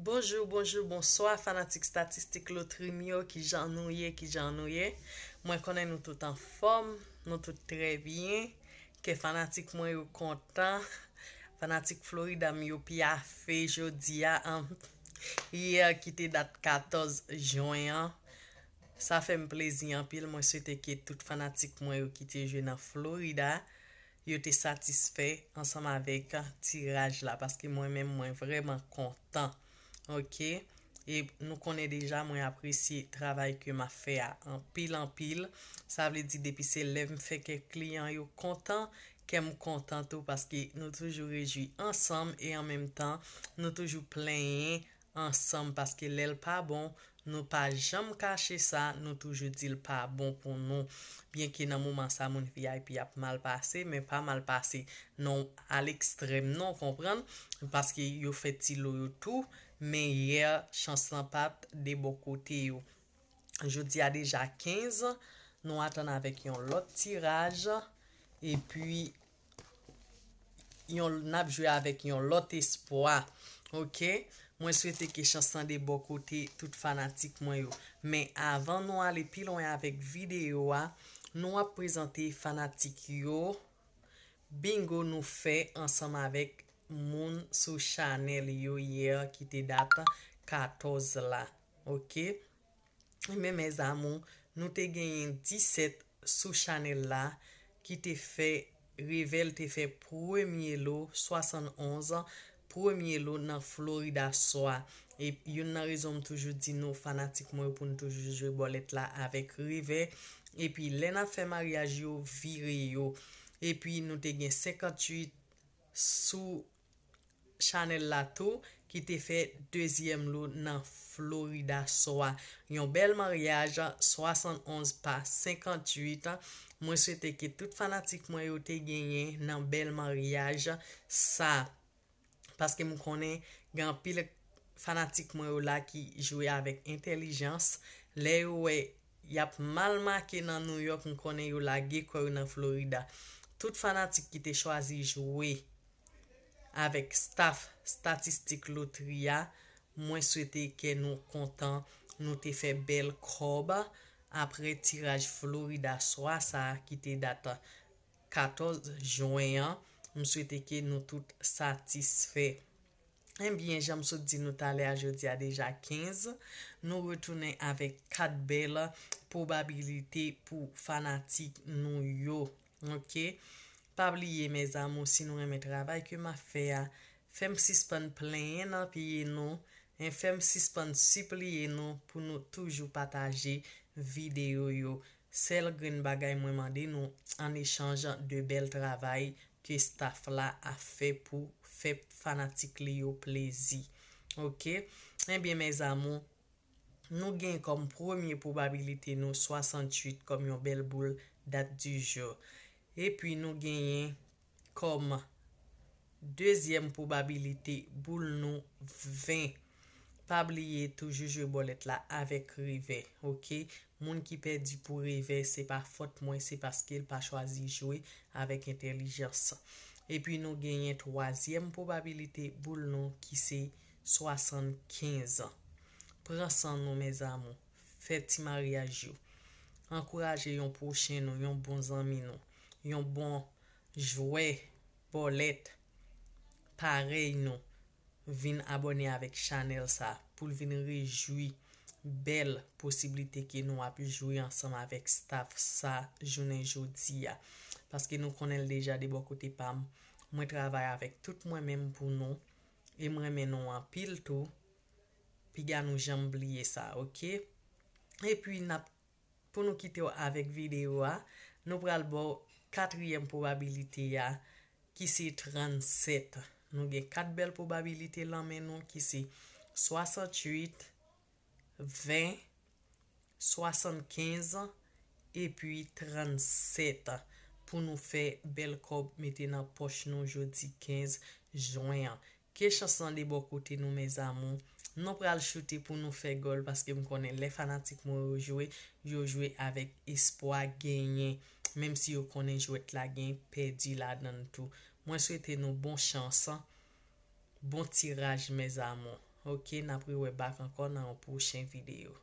Bonjou, bonjou, bonsoa, fanatik statistik lotri myo ki jan nouye, ki jan nouye. Mwen konen nou tout an fom, nou tout trebyen, ke fanatik mwen yo kontan. Fanatik Florida myo pi a fe jodi ya, yi a kite dat 14 joyan. Sa fe mplezyan pil, mwen swete ke tout fanatik mwen yo kite jwen nan Florida. Yo te satisfe ansam avek tiraj la, paske mwen mwen mwen vreman kontan. Ok, nou konen deja mwen apresye travay ke m a fe a an pil an pil. Sa vle di depise lev m fe ke kliyan yo kontan, ke m kontan tou. Paske nou toujou rejwi ansam, e an menm tan nou toujou plenye ansam. Paske lel pa bon, nou pa jam kache sa, nou toujou dil pa bon pou nou. Bien ki nan mouman sa moun VIP ap mal pase, men pa mal pase. Non, al ekstrem non kompran, paske yo feti lor yo tou, Men ye chansan pap de bo kote yo. Jodi a deja 15. Nou atan avek yon lot tiraj. E pi yon ap jwe avek yon lot espoa. Ok? Mwen souwete ke chansan de bo kote tout fanatik mwen yo. Men avan nou ale pilon avek video a. Nou ap prezante fanatik yo. Bingo nou fe ansam avek. moun sou chanel yo ye ki te data 14 la. Ok? Mè mè zamon, nou te gen 17 sou chanel la ki te fe revel te fe premye lo 71 an, premye lo nan Florida soa. E yon nan rezon toujou di nou fanatik moun pou nou toujou jwe bolet la avek revel. E pi lè nan fe maryaj yo, vire yo. E pi nou te gen 58 sou chanel lato ki te fe dezyem lo nan florida sowa. Yon bel mariage 71 pa 58 mwen souwete ke tout fanatik mwen yo te genye nan bel mariage sa paske mwen konen gan pil fanatik mwen yo la ki jwe avèk intelijans le wè yap mal make nan New York mwen konen yo la ge kwen yo nan florida. Tout fanatik ki te chwazi jwe Avek staf statistik lotria, mwen souwete ke nou kontan nou te fe bel krob. Apre tiraj florida swa, sa a kite data 14 joyan, mwen souwete ke nou tout satisfe. Enbyen, jamsou di nou tale a jodi a deja 15, nou retounen avek 4 bel probabilite pou fanatik nou yo. Pabliye, me zamo, si nou reme travay ke ma fe a fem sispan plen en apye nou, en fem sispan sip liye nou pou nou toujou pataje videyo yo. Sel gen bagay mwen mande nou an echanjan de bel travay ke staf la a fe pou fe fanatik li yo plezi. Ok, eh en biye me zamo, nou gen kom promye poubabilite nou 68 kom yon bel boul dat di jo. E pi nou genyen koma. Dezyem poubabilite boul nou 20. Pabliye toujoujou bolet la avek rive. Ok. Moun ki perdi pou rive se pa fot moun se paske l pa chwazi jowe avek intelijans. E pi nou genyen toazyem poubabilite boul nou ki se 75 an. Prasan nou me zamon. Feti maryaj yo. Ankouraje yon pouchen nou yon bon zami nou. Yon bon jwè, bolèt, parey nou. Vin abonè avèk chanel sa. Poul vin rejoui bel posibilite ke nou ap jwè ansem avèk staf sa jounen joudzi ya. Paske nou konèl deja de bokote pam. Mwen travè avèk tout mwen mèm pou nou. E mwen mè nou anpil tou. Pi gan nou jamb liye sa, ok? E pi nou kite yo avèk videyo a. Nou pral bo... Katriyem poubabilite ya, ki si 37. Nou gen kat bel poubabilite lan men nou ki si 68, 20, 75, epi 37. Pou nou fe bel kop meti nan poch nou jodi 15 jonyan. Ke chasan de bo kote nou me zamon? Nou pre al chote pou nou fe gol, paske m konen le fanatik mou yo jowe, yo jowe avek espoa genye. Mem si yo konen jwet la gen, pedi la dan tout. Mwen swete nou bon chansan, bon tiraj mez amon. Ok, napri we bav ankon nan yon pouchen videyo.